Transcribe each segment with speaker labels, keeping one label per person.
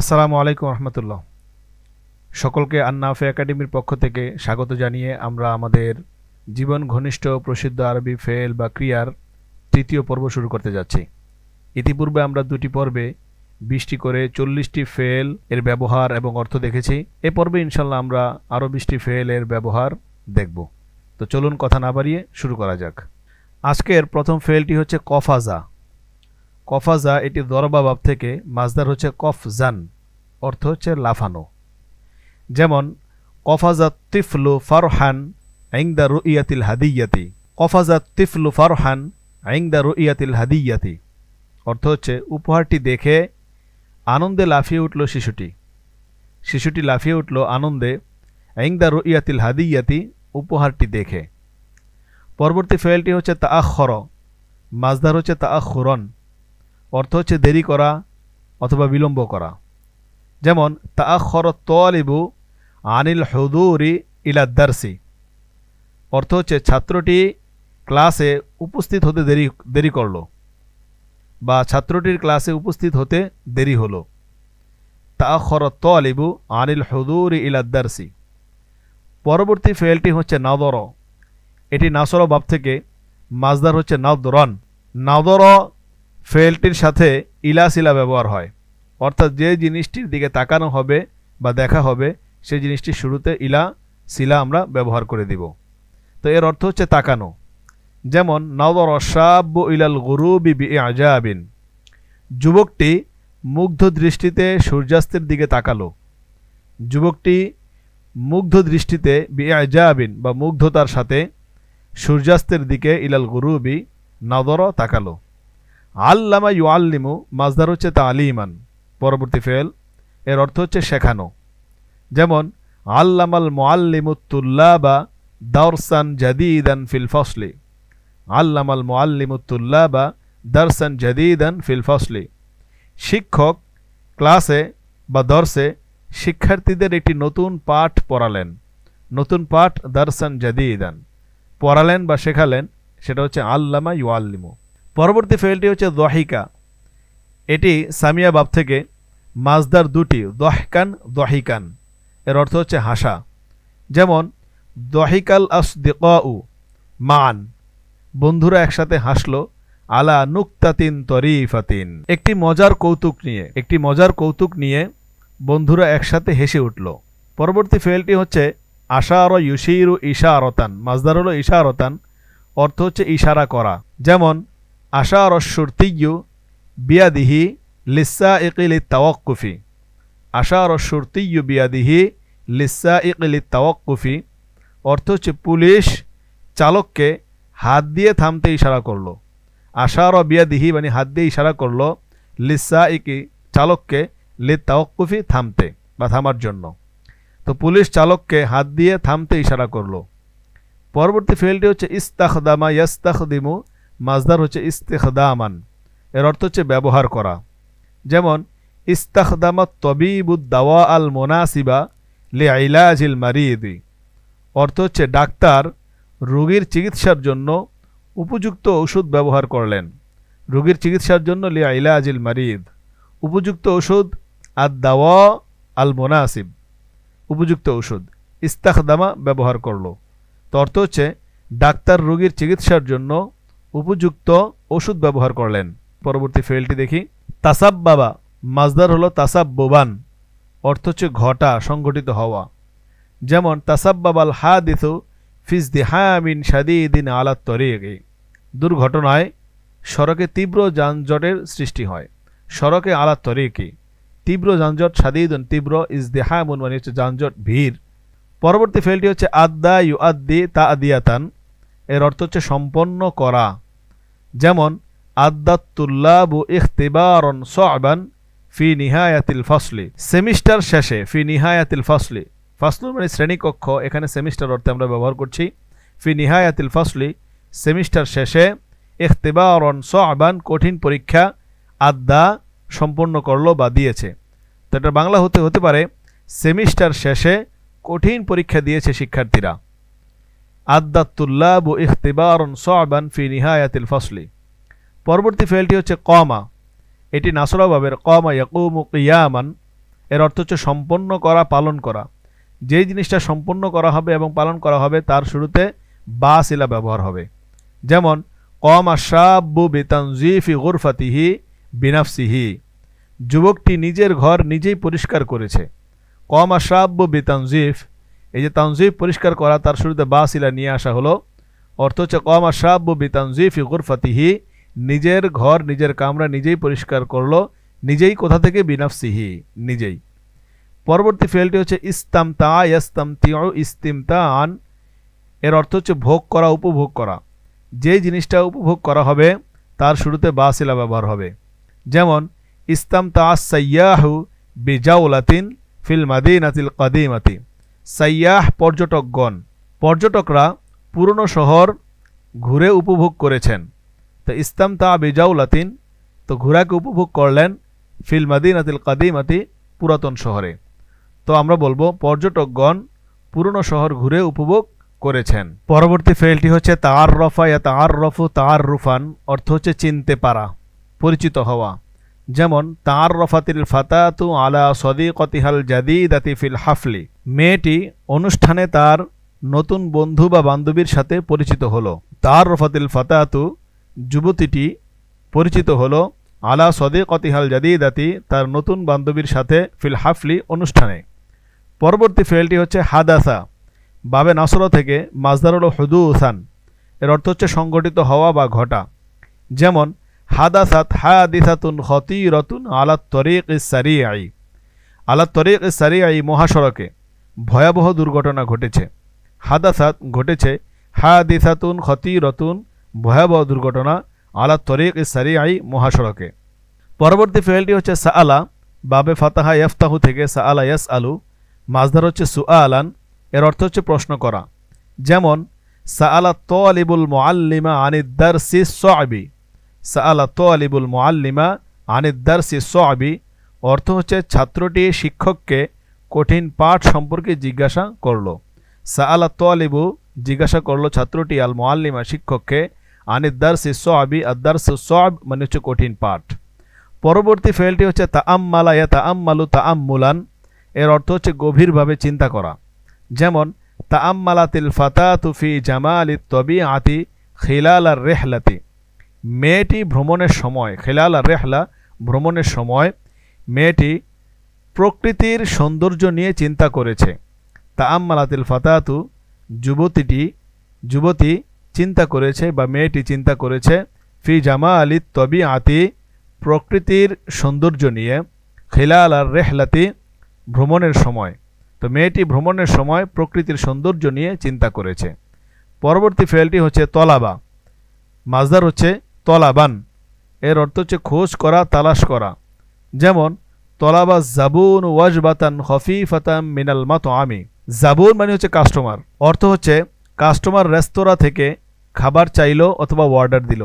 Speaker 1: আসসালামু আলাইকুম রহমতুল্লাহ সকলকে আন্নাফে একাডেমির পক্ষ থেকে স্বাগত জানিয়ে আমরা আমাদের জীবন ঘনিষ্ঠ প্রসিদ্ধ আরবি ফেল বা ক্রিয়ার তৃতীয় পর্ব শুরু করতে যাচ্ছি ইতিপূর্বে আমরা দুটি পর্বে বিশটি করে চল্লিশটি ফেল এর ব্যবহার এবং অর্থ দেখেছি এ পর্বে ইনশাল্লাহ আমরা আরও বিশটি ফেল এর ব্যবহার দেখব তো চলুন কথা না বাড়িয়ে শুরু করা যাক আজকের প্রথম ফেলটি হচ্ছে কফাজা কফাজা এটি দরবা বাব থেকে মাজদার হচ্ছে কফ জান অর্থ হচ্ছে লাফানো যেমন কফাজা তিফলু ফারহান আইংদা রুইয়াতিল হাদিয়াতি কফাজা তিফলু ফারহান আইংদা রুইয়াতিল হাদিয়াতি অর্থ হচ্ছে উপহারটি দেখে আনন্দে লাফিয়ে উঠল শিশুটি শিশুটি লাফিয়ে উঠল আনন্দে আইংদা রুইয়াতিল হাদিয়াতি উপহারটি দেখে পরবর্তী ফেলটি হচ্ছে তা আখর মাজদার হচ্ছে তা আখরণ অর্থ হচ্ছে দেরি করা অথবা বিলম্ব করা যেমন তা খর তলিবু আনিল হদুরি দার্সি অর্থ হচ্ছে ছাত্রটি ক্লাসে উপস্থিত হতে দেরি দেরি করল বা ছাত্রটির ক্লাসে উপস্থিত হতে দেরি হলো তা খর তলিবু আনিল হদুরি দার্সি পরবর্তী ফেলটি হচ্ছে নাদর এটি নাসর বাপ থেকে মাজদার হচ্ছে নাদরন নাদর ফেলটির সাথে ইলাসিলা ব্যবহার হয় অর্থাৎ যে জিনিসটির দিকে তাকানো হবে বা দেখা হবে সে জিনিসটির শুরুতে ইলা শিলা আমরা ব্যবহার করে দিব তো এর অর্থ হচ্ছে তাকানো যেমন নদর অসাব্য ইলাল গুরু বিবি আজাবিন যুবকটি মুগ্ধ দৃষ্টিতে সূর্যাস্তের দিকে তাকালো যুবকটি মুগ্ধ দৃষ্টিতে বি আজাবিন বা মুগ্ধতার সাথে সূর্যাস্তের দিকে ইলাল বি নদর তাকালো আল্লামা ইউ আল্লিমু মাজদার হচ্ছে তা ইমান পরবর্তী ফেল এর অর্থ হচ্ছে শেখানো যেমন আল্লামাল মোয়াল্লিমুতুল্লা বা দারসান জাদিদান ফিল ফসলি আল্লামাল মোয়াল্লিমুতুল্লা বা দারসান জাদিদান ফিল ফসলি শিক্ষক ক্লাসে বা দর্শে শিক্ষার্থীদের একটি নতুন পাঠ পড়ালেন নতুন পাঠ দারসান জাদিদান পড়ালেন বা শেখালেন সেটা হচ্ছে আল্লামা ইউ আল্লিমু পরবর্তী ফেলটি হচ্ছে দহিকা এটি সামিয়া বাব থেকে মাজদার দুটি দহকান দহিকান এর অর্থ হচ্ছে হাসা যেমন দহিকাল আসদিকাউ মান বন্ধুরা একসাথে হাসলো আলা নুক্তাতিন তরিফাতিন একটি মজার কৌতুক নিয়ে একটি মজার কৌতুক নিয়ে বন্ধুরা একসাথে হেসে উঠল পরবর্তী ফেলটি হচ্ছে আশার ইউসির ইশা আরতান মাজদার হলো ইশা আরতান অর্থ হচ্ছে ইশারা করা যেমন আশার সুরতিয়ু বিয়াদিহি লিসা ইকিল তাওয়াক্কুফি আশার সুরতিয়ু বিয়াদিহি লিসা ইকিল তাওয়াক্কুফি অর্থ হচ্ছে পুলিশ চালককে হাত দিয়ে থামতে ইশারা করল আশার বিয়াদিহি মানে হাত দিয়ে ইশারা করলো লিসা ইকি চালককে লি তাওয়াক্কুফি থামতে বা থামার জন্য তো পুলিশ চালককে হাত দিয়ে থামতে ইশারা করলো পরবর্তী ফেলটি হচ্ছে ইস্তাখদামা ইয়াস্তাখদিমু মাজদার হচ্ছে ইস্তেখদামান এর অর্থ হচ্ছে ব্যবহার করা যেমন ইস্তাখদামা তবিবুদ্দাওয়া আল মোনাসিবা লে আইলাজিল মারিদি অর্থ হচ্ছে ডাক্তার রোগীর চিকিৎসার জন্য উপযুক্ত ওষুধ ব্যবহার করলেন রোগীর চিকিৎসার জন্য লে আইলাজিল মারিদ উপযুক্ত ওষুধ আর দাওয়া আল মোনাসিব উপযুক্ত ওষুধ ইস্তাখদামা ব্যবহার করল তো অর্থ হচ্ছে ডাক্তার রোগীর চিকিৎসার জন্য উপযুক্ত ওষুধ ব্যবহার করলেন পরবর্তী ফেলটি দেখি তাসাব বাবা মাজদার হলো তাসাব বোবান অর্থ হচ্ছে ঘটা সংগঠিত হওয়া যেমন তাসাব্বাবাল হাদিসু ফিজ সাদি দিন আলাত তরিয়ে দুর্ঘটনায় সড়কে তীব্র যানজটের সৃষ্টি হয় সড়কে আলা তরিকে তীব্র যানজট সাদিদুন তীব্র ইজদেহামুন মানে হচ্ছে যানজট ভিড় পরবর্তী ফেলটি হচ্ছে আদ্দা ইউ আদ্দি তা আদিয়াতান এর অর্থ হচ্ছে সম্পন্ন করা যেমন আদাতুল্লাবু ইখতিবারন সবান ফি নিহায়াতিল ফসলি সেমিস্টার শেষে ফি নিহায়াতিল ফসলি ফাসলুল মানে শ্রেণীকক্ষ এখানে সেমিস্টার অর্থে আমরা ব্যবহার করছি ফি নিহায়াতিল ফসলি সেমিস্টার শেষে ইখতিবারন সবান কঠিন পরীক্ষা আদা সম্পন্ন করলো বা দিয়েছে তো এটা বাংলা হতে হতে পারে সেমিস্টার শেষে কঠিন পরীক্ষা দিয়েছে শিক্ষার্থীরা আদাতুল্লাব ও সবান ফি নিহায়াতিল ফসলি পরবর্তী ফেলটি হচ্ছে কমা এটি নাসরাবের কমা ইয়াকুমু ইয়ামান এর অর্থ হচ্ছে সম্পন্ন করা পালন করা যেই জিনিসটা সম্পন্ন করা হবে এবং পালন করা হবে তার শুরুতে বা শিলা ব্যবহার হবে যেমন কম আশাব্বু বেতানজিফি গোরফাতিহি বিনাফসিহি যুবকটি নিজের ঘর নিজেই পরিষ্কার করেছে কম আশাব্বু বেতানজিফ এই যে তানজিফ পরিষ্কার করা তার শুরুতে বাসিলা নিয়ে আসা হলো অর্থ হচ্ছে কম আশাব্বু বি তানজিফ ফতিহি নিজের ঘর নিজের কামরা নিজেই পরিষ্কার করলো নিজেই কোথা থেকে বিনাফসিহি নিজেই পরবর্তী ফেলটি হচ্ছে ইস্তাম তা ইস্তাম তিউ ইস্তিম আন এর অর্থ হচ্ছে ভোগ করা উপভোগ করা যে জিনিসটা উপভোগ করা হবে তার শুরুতে বাসিলা ব্যবহার হবে যেমন ইস্তাম তা সাইয়াহু বিজাউলাতিন ফিল কাদিম আতিম সাইয়াহ পর্যটকগণ পর্যটকরা পুরনো শহর ঘুরে উপভোগ করেছেন তো ইস্তাম তা বেজাউলাতিন তো ঘোরাকে উপভোগ করলেন ফিল কাদিম কাদিমাতি পুরাতন শহরে তো আমরা বলবো পর্যটকগণ পুরনো শহর ঘুরে উপভোগ করেছেন পরবর্তী ফেলটি হচ্ছে তার রফা ইয়া তার রফু তার রুফান অর্থ হচ্ছে চিনতে পারা পরিচিত হওয়া যেমন তাঁর রফাতিল ফাতাতু আলা সদিকতিহাল জাদিদাতি ফিল হাফলি মেয়েটি অনুষ্ঠানে তার নতুন বন্ধু বা বান্ধবীর সাথে পরিচিত হল তার রফাতিল ফাতাতু যুবতীটি পরিচিত হল আলা সদিকতিহাল জাদিদাতি তার নতুন বান্ধবীর সাথে ফিল হাফলি অনুষ্ঠানে পরবর্তী ফেলটি হচ্ছে হাদাসা বাবে নাসর থেকে মাজদারুল হুসান এর অর্থ হচ্ছে সংগঠিত হওয়া বা ঘটা যেমন হাদাসাত হাদিসাতুন রতুন আলা তরিক ইসারি আই আলা তরিক ইসারি আই মহাসড়কে ভয়াবহ দুর্ঘটনা ঘটেছে হাদাসাত ঘটেছে হাদিসাতুন রতুন ভয়াবহ দুর্ঘটনা আলা তরিক ইসারি আই মহাসড়কে পরবর্তী ফেলটি হচ্ছে সাআলা বাবে ফাতাহা ইয়াফতাহু থেকে সাআলা ইয়াস আলু মাছদার হচ্ছে সুআলান এর অর্থ হচ্ছে প্রশ্ন করা যেমন সাআলা তলিবুল মোয়াল্লিমা আনিদ্দার সি সবি তো তোয়ালিবুল মোয়াল্লিমা আনিদ্দার সি সোয়াবি অর্থ হচ্ছে ছাত্রটি শিক্ষককে কঠিন পাঠ সম্পর্কে জিজ্ঞাসা করল তো তোয়ালিবু জিজ্ঞাসা করল ছাত্রটি আল মোয়াল্লিমা শিক্ষককে আনিদ্দার সবি সোয়াবি আদ্দার সি মানে হচ্ছে কঠিন পাঠ পরবর্তী ফেলটি হচ্ছে তা আম্মালা ইয়া তা আম্মালু তা এর অর্থ হচ্ছে গভীরভাবে চিন্তা করা যেমন তা আম্মালাতিল ফাতা তুফি জামা আলি তবি আতি খিলাল আর রেহলাতি মেয়েটি ভ্রমণের সময় খেলাল আর রেহলা ভ্রমণের সময় মেয়েটি প্রকৃতির সৌন্দর্য নিয়ে চিন্তা করেছে তা আম্মালাতিল ফাতাতু যুবতীটি যুবতী চিন্তা করেছে বা মেয়েটি চিন্তা করেছে ফি জামা আলী তবি আতি প্রকৃতির সৌন্দর্য নিয়ে খেলাল আর রেহলাতি ভ্রমণের সময় তো মেয়েটি ভ্রমণের সময় প্রকৃতির সৌন্দর্য নিয়ে চিন্তা করেছে পরবর্তী ফেলটি হচ্ছে তলাবা মাজদার হচ্ছে তলাবান এর অর্থ হচ্ছে খোঁজ করা তালাশ করা যেমন তলাবা জাবুন ওয়াজবাতান হফিফাতাম মিনাল মাত আমি জাবুন মানে হচ্ছে কাস্টমার অর্থ হচ্ছে কাস্টমার রেস্তোরাঁ থেকে খাবার চাইল অথবা অর্ডার দিল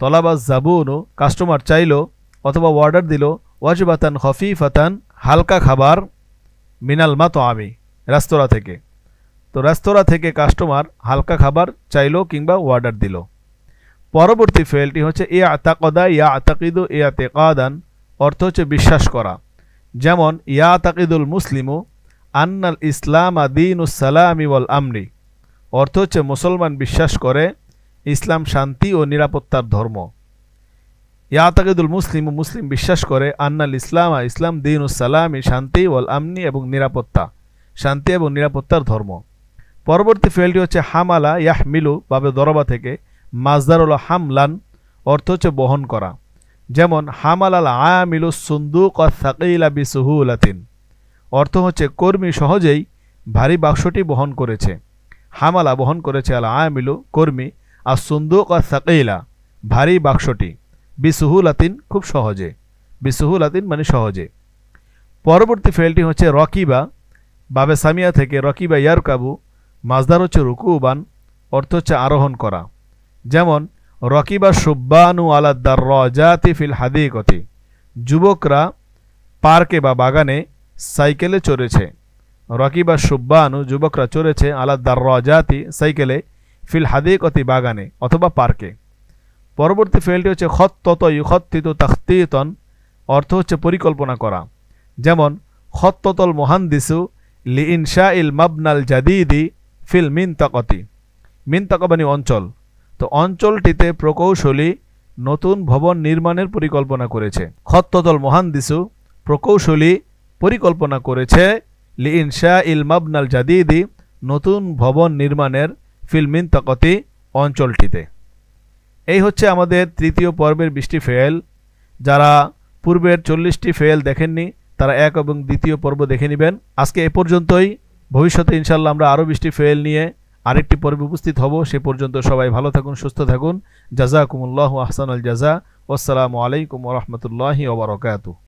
Speaker 1: তলাবা জাবুন কাস্টমার চাইল অথবা অর্ডার দিল ওয়াজবাতান হফিফাতান হালকা খাবার মিনাল মাত আমি রেস্তোরাঁ থেকে তো রেস্তোরাঁ থেকে কাস্টমার হালকা খাবার চাইল কিংবা অর্ডার দিল পরবর্তী ফেলটি হচ্ছে এ আতাকদা ইয়া আতাকিদু এ আতেকাদান অর্থ হচ্ছে বিশ্বাস করা যেমন ইয়া আতাকিদুল মুসলিমু আন্নাল ইসলাম আদিন সালামি ওয়াল আমনি অর্থ হচ্ছে মুসলমান বিশ্বাস করে ইসলাম শান্তি ও নিরাপত্তার ধর্ম ইয়া আতাকিদুল মুসলিম মুসলিম বিশ্বাস করে আন্নাল ইসলাম আ ইসলাম দিন সালামি শান্তি ওয়াল আমনি এবং নিরাপত্তা শান্তি এবং নিরাপত্তার ধর্ম পরবর্তী ফেলটি হচ্ছে হামালা ইয়াহমিলু বাবে দরবা থেকে মাজদার হলো হামলান অর্থ হচ্ছে বহন করা যেমন হামাল আল আয়ামিল সুন্দুক সাকিলা বিসুহুলাতিন অর্থ হচ্ছে কর্মী সহজেই ভারী বাক্সটি বহন করেছে হামালা বহন করেছে আল আয়ামিল কর্মী আর সুন্দুক আর সাকিলা ভারী বাক্সটি বিসুহুলাতিন খুব সহজে বিসুহুলাতিন মানে সহজে পরবর্তী ফেলটি হচ্ছে রকিবা বাবে সামিয়া থেকে রকিবা ইয়ারকাবু মাজদার হচ্ছে রুকুবান অর্থ হচ্ছে আরোহণ করা যেমন রকিবা সুব্বানু আলাদ্দার রজাতি ফিল হাদিকতি যুবকরা পার্কে বা বাগানে সাইকেলে চড়েছে রকিবা সুব্বানু যুবকরা চড়েছে আলাদ্দার রজাতি সাইকেলে ফিল হাদিকতি বাগানে অথবা পার্কে পরবর্তী ফেলটি হচ্ছে খত্তত ইউখত্তিত তাক্তিতন অর্থ হচ্ছে পরিকল্পনা করা যেমন খত্ততল মোহান্দিসু লি ইনশা ইল মাবনাল জাদিদি ফিল মিন মিন মিনতাকবানি মানে অঞ্চল তো অঞ্চলটিতে প্রকৌশলী নতুন ভবন নির্মাণের পরিকল্পনা করেছে খত্তদল মহান্দিসু প্রকৌশলী পরিকল্পনা করেছে লি শাহ ইল মাবনাল জাদিদি নতুন ভবন নির্মাণের ফিল্মিন তকতি অঞ্চলটিতে এই হচ্ছে আমাদের তৃতীয় পর্বের বৃষ্টি ফেল যারা পূর্বের চল্লিশটি ফেল দেখেননি তারা এক এবং দ্বিতীয় পর্ব দেখে নেবেন আজকে এ পর্যন্তই ভবিষ্যতে ইনশাল্লাহ আমরা আরও বৃষ্টি ফেল নিয়ে আরেকটি পর্ব উপস্থিত হব সে পর্যন্ত সবাই ভালো থাকুন সুস্থ থাকুন জাজাকুমুল্লাহ আহসানুল জাজা আসসালামু আলাইকুম রহমতুল্লাহি ওবরকাত